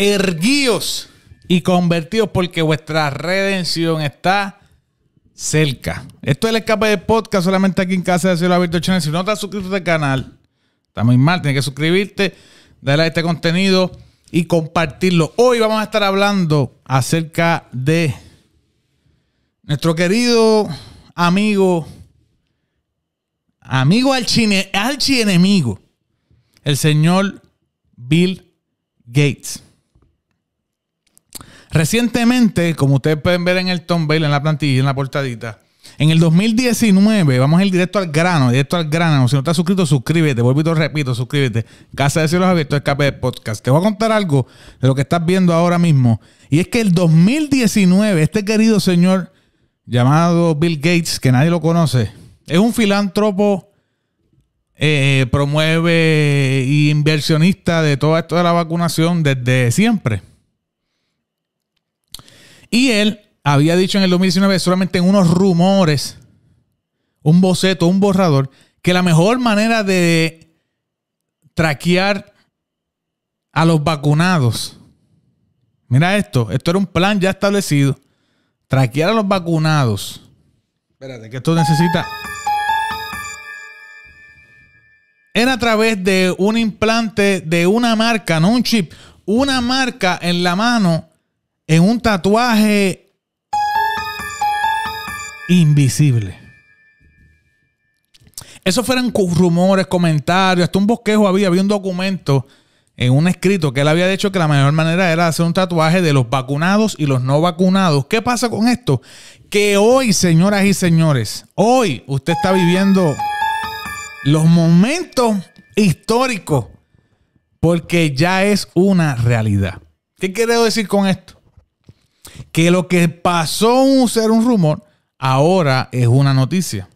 erguíos y convertidos porque vuestra redención está cerca. Esto es el escape de podcast solamente aquí en Casa de Cielo Abierto Channel. Si no estás suscrito al este canal, está muy mal, tienes que suscribirte, darle a este contenido y compartirlo. Hoy vamos a estar hablando acerca de nuestro querido amigo, amigo archienemigo, el señor Bill Gates. Recientemente, como ustedes pueden ver en el thumbnail, en la plantilla, en la portadita, en el 2019, vamos a ir directo al grano, directo al grano. Si no estás suscrito, suscríbete. Vuelvo y te repito, suscríbete. Casa de Cielos Abiertos, Escape de Podcast. Te voy a contar algo de lo que estás viendo ahora mismo. Y es que el 2019, este querido señor llamado Bill Gates, que nadie lo conoce, es un filántropo, eh, promueve y inversionista de todo esto de la vacunación desde siempre. Y él había dicho en el 2019, solamente en unos rumores, un boceto, un borrador, que la mejor manera de traquear a los vacunados, mira esto, esto era un plan ya establecido, traquear a los vacunados. Espérate, que esto necesita... Era a través de un implante de una marca, no un chip, una marca en la mano en un tatuaje invisible. Eso fueron rumores, comentarios, hasta un bosquejo había, había un documento en un escrito que él había dicho que la mejor manera era hacer un tatuaje de los vacunados y los no vacunados. ¿Qué pasa con esto? Que hoy, señoras y señores, hoy usted está viviendo los momentos históricos porque ya es una realidad. ¿Qué quiero decir con esto? que lo que pasó un ser un rumor ahora es una noticia.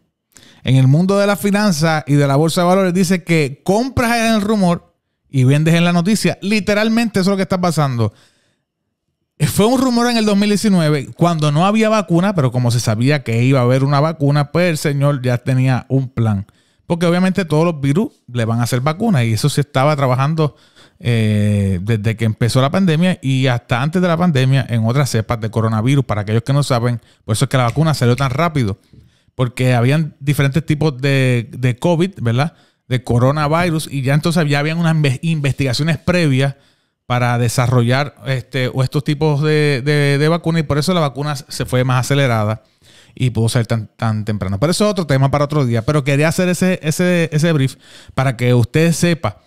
En el mundo de la finanza y de la bolsa de valores dice que compras en el rumor y vendes en la noticia. Literalmente eso es lo que está pasando. Fue un rumor en el 2019 cuando no había vacuna, pero como se sabía que iba a haber una vacuna, pues el señor ya tenía un plan. Porque obviamente todos los virus le van a hacer vacuna y eso se estaba trabajando eh, desde que empezó la pandemia y hasta antes de la pandemia en otras cepas de coronavirus. Para aquellos que no saben, por eso es que la vacuna salió tan rápido, porque habían diferentes tipos de, COVID, ¿verdad? De coronavirus y ya entonces ya habían unas investigaciones previas para desarrollar este, o estos tipos de, vacunas y por eso la vacuna se fue más acelerada y pudo salir tan, tan temprano. Pero eso es otro tema para otro día, pero quería hacer ese, ese, ese brief para que usted sepa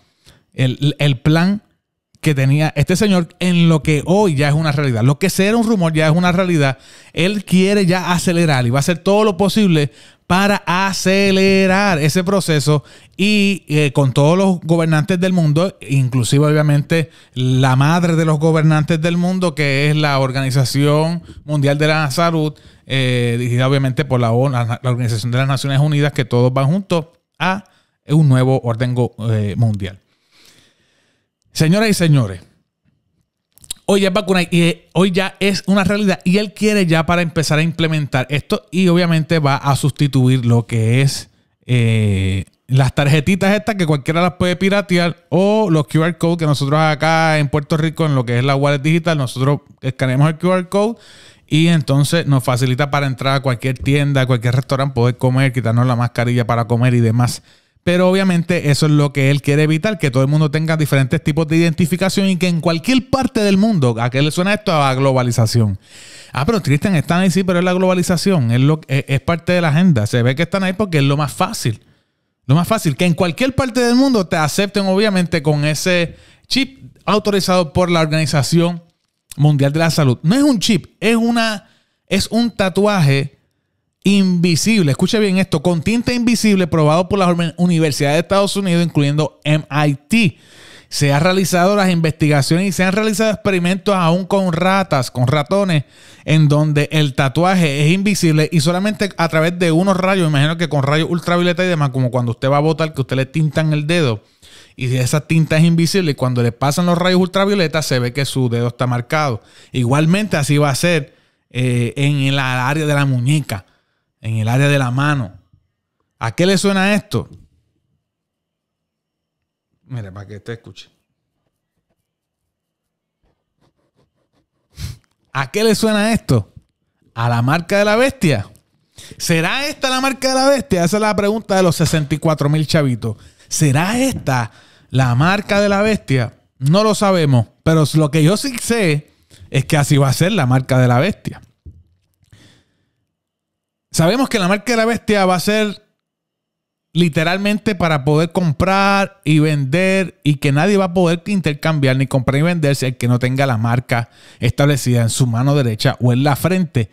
el, plan que tenía este señor en lo que hoy ya es una realidad. Lo que será un rumor ya es una realidad. Él quiere ya acelerar y va a hacer todo lo posible para acelerar ese proceso y eh, con todos los gobernantes del mundo, inclusive obviamente la madre de los gobernantes del mundo, que es la Organización Mundial de la Salud, eh, dirigida obviamente por la, ONU, la Organización de las Naciones Unidas, que todos van juntos a un nuevo orden eh, mundial. Señoras y señores, hoy ya es vacuna y eh, hoy ya es una realidad y él quiere ya para empezar a implementar esto y obviamente va a sustituir lo que es eh, las tarjetitas estas que cualquiera las puede piratear o los QR code que nosotros acá en Puerto Rico en lo que es la wallet digital, nosotros escaneamos el QR code y entonces nos facilita para entrar a cualquier tienda, a cualquier restaurante, poder comer, quitarnos la mascarilla para comer y demás. Pero obviamente eso es lo que él quiere evitar, que todo el mundo tenga diferentes tipos de identificación y que en cualquier parte del mundo, ¿a qué le suena esto? A globalización. Ah, pero Tristan están ahí, sí, pero es la globalización, es, es, parte de la agenda. Se ve que están ahí porque es lo más fácil. Lo más fácil, que en cualquier parte del mundo te acepten, obviamente, con ese chip autorizado por la Organización Mundial de la Salud. No es un chip, es, una, es un tatuaje invisible. Escuche bien esto, con tinta invisible probado por las universidades de Estados Unidos, incluyendo MIT. Se han realizado las investigaciones y se han realizado experimentos aún con ratas, con ratones, en donde el tatuaje es invisible y solamente a través de unos rayos, imagino que con rayos ultravioleta y demás, como cuando usted va a votar que usted le tintan el dedo y esa tinta es invisible y cuando le pasan los rayos ultravioleta se ve que su dedo está marcado. Igualmente así va a ser eh, en el área de la muñeca en el área de la mano. ¿A qué le suena esto? mire para que te escuche. ¿A qué le suena esto? ¿A la marca de la bestia? ¿Será esta la marca de la bestia? Esa es la pregunta de los 64 mil chavitos. ¿Será esta la marca de la bestia? No lo sabemos, pero lo que yo sí sé es que así va a ser la marca de la bestia. Sabemos que la marca de la bestia va a ser literalmente para poder comprar y vender y que nadie va a poder intercambiar ni comprar ni venderse el que no tenga la marca establecida en su mano derecha o en la frente.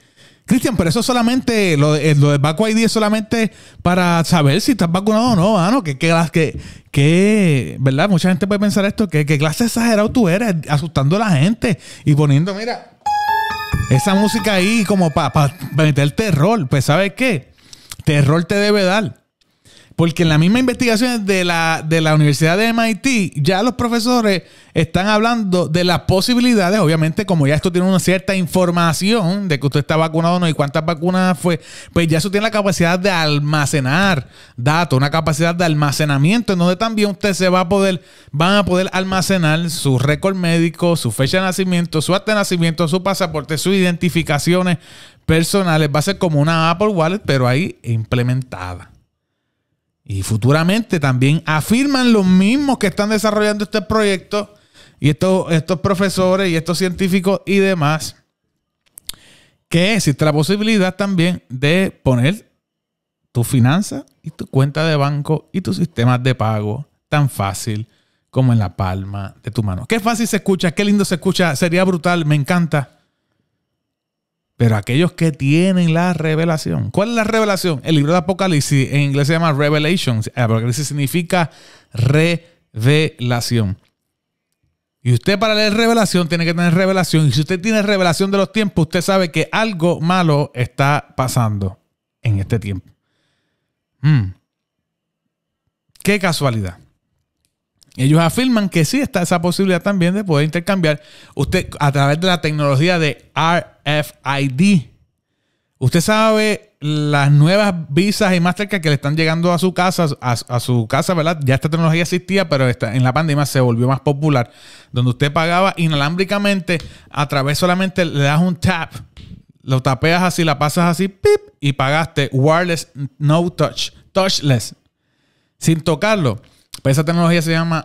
Cristian, pero eso solamente, lo de, eh, lo de ID es solamente para saber si estás vacunado o no, ¿no? Que, que, ¿verdad? Mucha gente puede pensar esto, que, que clase exagerado tú eres asustando a la gente y poniendo, mira, esa música ahí como para pa meter terror. Pues ¿sabes qué? Terror te debe dar. Porque en la misma investigación de la, de la Universidad de MIT, ya los profesores están hablando de las posibilidades, obviamente, como ya esto tiene una cierta información de que usted está vacunado o no y cuántas vacunas fue, pues ya eso tiene la capacidad de almacenar datos, una capacidad de almacenamiento, en donde también usted se va a poder, van a poder almacenar su récord médico, su fecha de nacimiento, su acta de nacimiento, su pasaporte, sus identificaciones personales. Va a ser como una Apple Wallet, pero ahí implementada. Y futuramente también afirman los mismos que están desarrollando este proyecto y estos, estos profesores y estos científicos y demás, que existe la posibilidad también de poner tu finanza y tu cuenta de banco y tus sistemas de pago tan fácil como en la palma de tu mano. Qué fácil se escucha, qué lindo se escucha, sería brutal, me encanta. Pero aquellos que tienen la revelación. ¿Cuál es la revelación? El libro de Apocalipsis en inglés se llama Revelation. Apocalipsis significa revelación. Y usted para leer revelación tiene que tener revelación. Y si usted tiene revelación de los tiempos, usted sabe que algo malo está pasando en este tiempo. Hmm. Qué casualidad. Ellos afirman que sí está esa posibilidad también de poder intercambiar. Usted, a través de la tecnología de RFID, usted sabe las nuevas visas y Mastercard que le están llegando a su casa, a, su casa, ¿verdad? Ya esta tecnología existía, pero en la pandemia se volvió más popular, donde usted pagaba inalámbricamente, a través solamente le das un tap, lo tapeas así, la pasas así, pip, y pagaste wireless, no touch, touchless, sin tocarlo. Pues esa tecnología se llama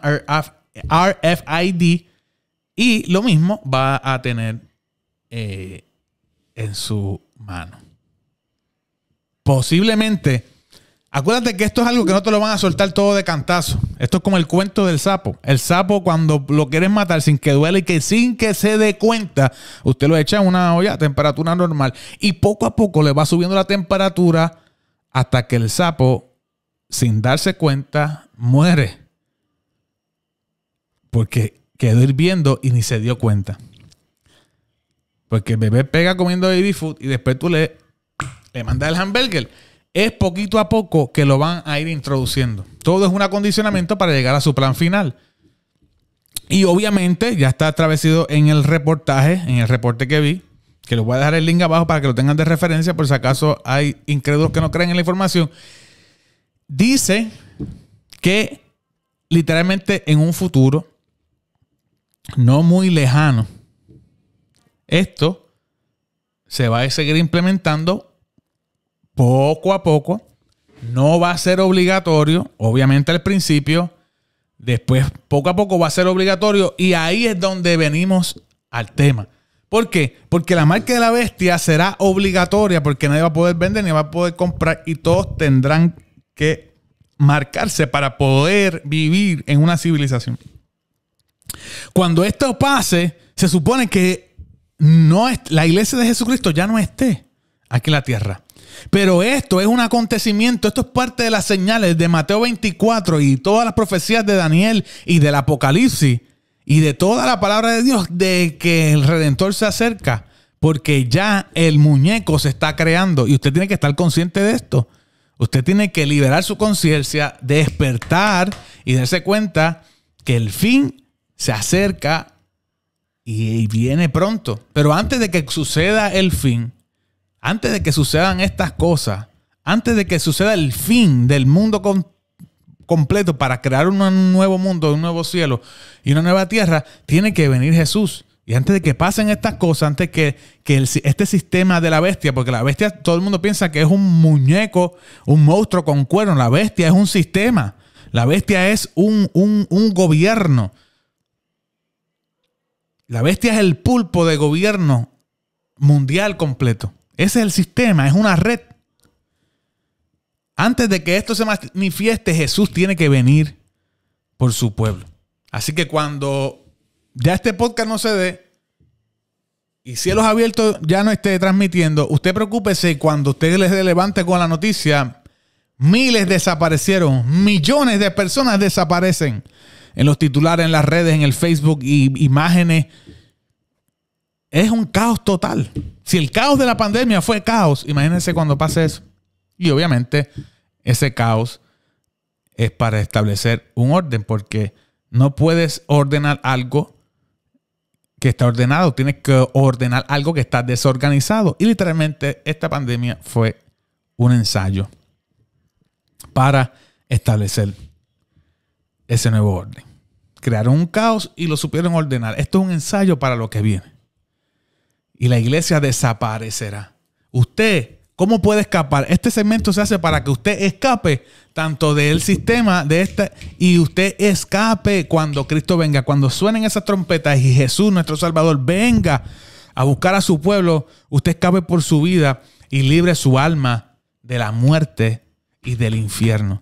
RFID y lo mismo va a tener eh, en su mano. Posiblemente, acuérdate que esto es algo que no te lo van a soltar todo de cantazo. Esto es como el cuento del sapo. El sapo cuando lo quieren matar sin que duele y que sin que se dé cuenta, usted lo echa en una olla a temperatura normal y poco a poco le va subiendo la temperatura hasta que el sapo, sin darse cuenta, muere porque quedó hirviendo y ni se dio cuenta. Porque el bebé pega comiendo baby food y después tú le, le mandas el hamburger. Es poquito a poco que lo van a ir introduciendo. Todo es un acondicionamiento para llegar a su plan final. Y obviamente ya está atravesado en el reportaje, en el reporte que vi, que les voy a dejar el link abajo para que lo tengan de referencia por si acaso hay incrédulos que no creen en la información. Dice que literalmente en un futuro no muy lejano, esto se va a seguir implementando poco a poco. No va a ser obligatorio, obviamente al principio. Después, poco a poco va a ser obligatorio. Y ahí es donde venimos al tema. ¿Por qué? Porque la marca de la bestia será obligatoria porque nadie va a poder vender ni va a poder comprar y todos tendrán que marcarse para poder vivir en una civilización. Cuando esto pase, se supone que no la iglesia de Jesucristo ya no esté aquí en la tierra. Pero esto es un acontecimiento, esto es parte de las señales de Mateo 24 y todas las profecías de Daniel y del Apocalipsis y de toda la palabra de Dios de que el Redentor se acerca, porque ya el muñeco se está creando y usted tiene que estar consciente de esto. Usted tiene que liberar su conciencia, despertar y darse cuenta que el fin se acerca y viene pronto. Pero antes de que suceda el fin, antes de que sucedan estas cosas, antes de que suceda el fin del mundo completo para crear un nuevo mundo, un nuevo cielo y una nueva tierra, tiene que venir Jesús. Y antes de que pasen estas cosas, antes que, que este sistema de la bestia, porque la bestia todo el mundo piensa que es un muñeco, un monstruo con cuernos, la bestia es un sistema, la bestia es un, un, un gobierno. La bestia es el pulpo de gobierno mundial completo. Ese es el sistema, es una red. Antes de que esto se manifieste, Jesús tiene que venir por su pueblo. Así que cuando ya este podcast no se dé y Cielos Abiertos ya no esté transmitiendo, usted preocúpese cuando usted les levante con la noticia, miles desaparecieron, millones de personas desaparecen en los titulares, en las redes, en el Facebook y imágenes. Es un caos total. Si el caos de la pandemia fue caos, imagínense cuando pase eso. Y obviamente ese caos es para establecer un orden, porque no puedes ordenar algo que está ordenado, tienes que ordenar algo que está desorganizado. Y literalmente esta pandemia fue un ensayo para establecer ese nuevo orden. Crearon un caos y lo supieron ordenar. Esto es un ensayo para lo que viene. Y la iglesia desaparecerá. Usted ¿Cómo puede escapar? Este segmento se hace para que usted escape tanto del sistema de este y usted escape cuando Cristo venga, cuando suenen esas trompetas y Jesús, nuestro Salvador, venga a buscar a su pueblo, usted escape por su vida y libre su alma de la muerte y del infierno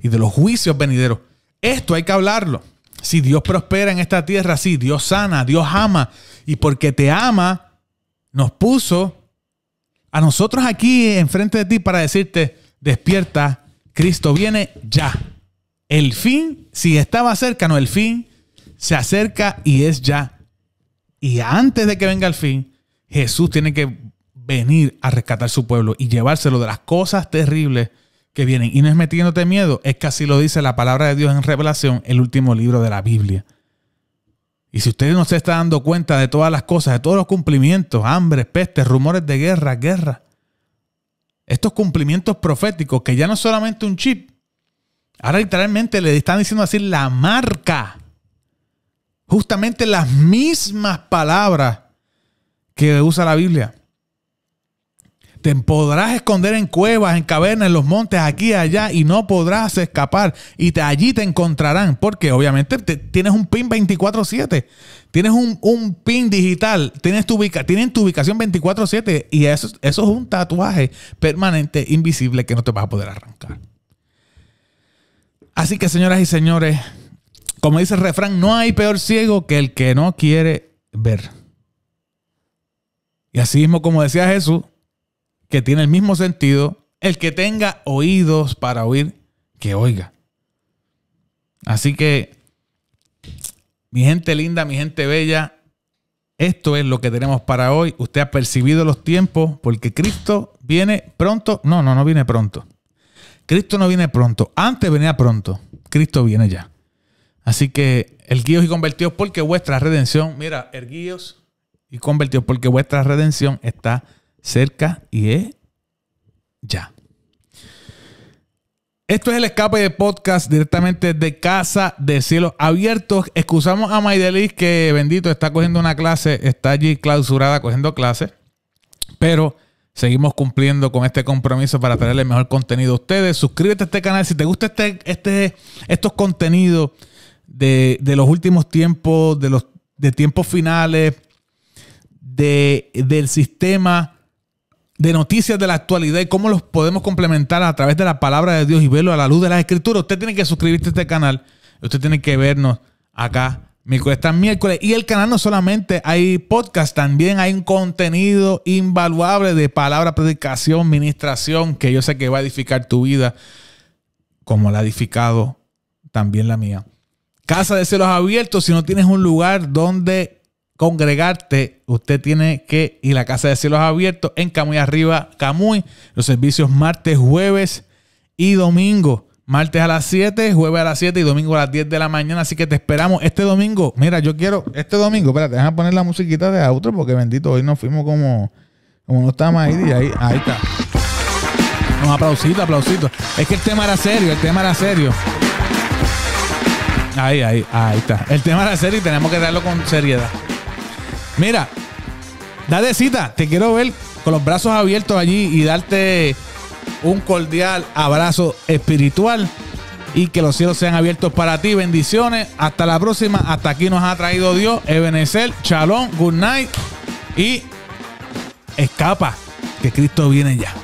y de los juicios venideros. Esto hay que hablarlo. Si Dios prospera en esta tierra, si Dios sana, Dios ama y porque te ama, nos puso a nosotros aquí enfrente de ti para decirte, despierta, Cristo viene ya. El fin, si estaba cerca, no, el fin se acerca y es ya. Y antes de que venga el fin, Jesús tiene que venir a rescatar su pueblo y llevárselo de las cosas terribles que vienen. Y no es metiéndote miedo, es que así lo dice la palabra de Dios en Revelación, el último libro de la Biblia. Y si usted no se está dando cuenta de todas las cosas, de todos los cumplimientos, hambre, pestes, rumores de guerra, guerra, estos cumplimientos proféticos, que ya no es solamente un chip, ahora literalmente le están diciendo así la marca, justamente las mismas palabras que usa la Biblia. Te podrás esconder en cuevas, en cavernas, en los montes, aquí, allá, y no podrás escapar. Y te, allí te encontrarán, porque obviamente tienes un PIN 24-7, tienes un, PIN digital, tienes tu tienen tu ubicación 24-7, y eso, eso es un tatuaje permanente, invisible, que no te vas a poder arrancar. Así que, señoras y señores, como dice el refrán, no hay peor ciego que el que no quiere ver. Y así mismo, como decía Jesús, que tiene el mismo sentido, el que tenga oídos para oír, que oiga. Así que, mi gente linda, mi gente bella, esto es lo que tenemos para hoy. Usted ha percibido los tiempos porque Cristo viene pronto. No, no, no viene pronto. Cristo no viene pronto. Antes venía pronto. Cristo viene ya. Así que el erguíos y convertidos porque vuestra redención, mira, erguíos y convertidos porque vuestra redención está cerca y es ya. Esto es el escape de podcast directamente de casa de cielos abiertos. Excusamos a Maidelis que bendito está cogiendo una clase, está allí clausurada cogiendo clase, pero seguimos cumpliendo con este compromiso para traerle mejor contenido a ustedes. Suscríbete a este canal si te gusta este, este estos contenidos de, los últimos tiempos, de los de tiempos finales, de, del sistema de noticias de la actualidad y cómo los podemos complementar a través de la palabra de Dios y verlo a la luz de las escrituras, usted tiene que suscribirse a este canal. Usted tiene que vernos acá miércoles tras miércoles. Y el canal no solamente hay podcast, también hay un contenido invaluable de palabra, predicación, ministración, que yo sé que va a edificar tu vida, como la ha edificado también la mía. Casa de celos abiertos, si no tienes un lugar donde congregarte, usted tiene que ir la Casa de Cielos Abiertos en Camuy Arriba, Camuy. Los servicios martes, jueves y domingo. Martes a las 7, jueves a las 7 y domingo a las 10 de la mañana. Así que te esperamos este domingo. Mira, yo quiero, este domingo, espérate, déjame poner la musiquita de otro porque bendito, hoy nos fuimos como, como no estamos ahí. ahí, ahí está. Un aplausito, aplausito. Es que el tema era serio, el tema era serio. Ahí, ahí, ahí está. El tema era serio y tenemos que darlo con seriedad. Mira, dale cita, te quiero ver con los brazos abiertos allí y darte un cordial abrazo espiritual y que los cielos sean abiertos para ti. Bendiciones. Hasta la próxima. Hasta aquí nos ha traído Dios. Ebenezer, Shalom, good night. Y escapa, que Cristo viene ya.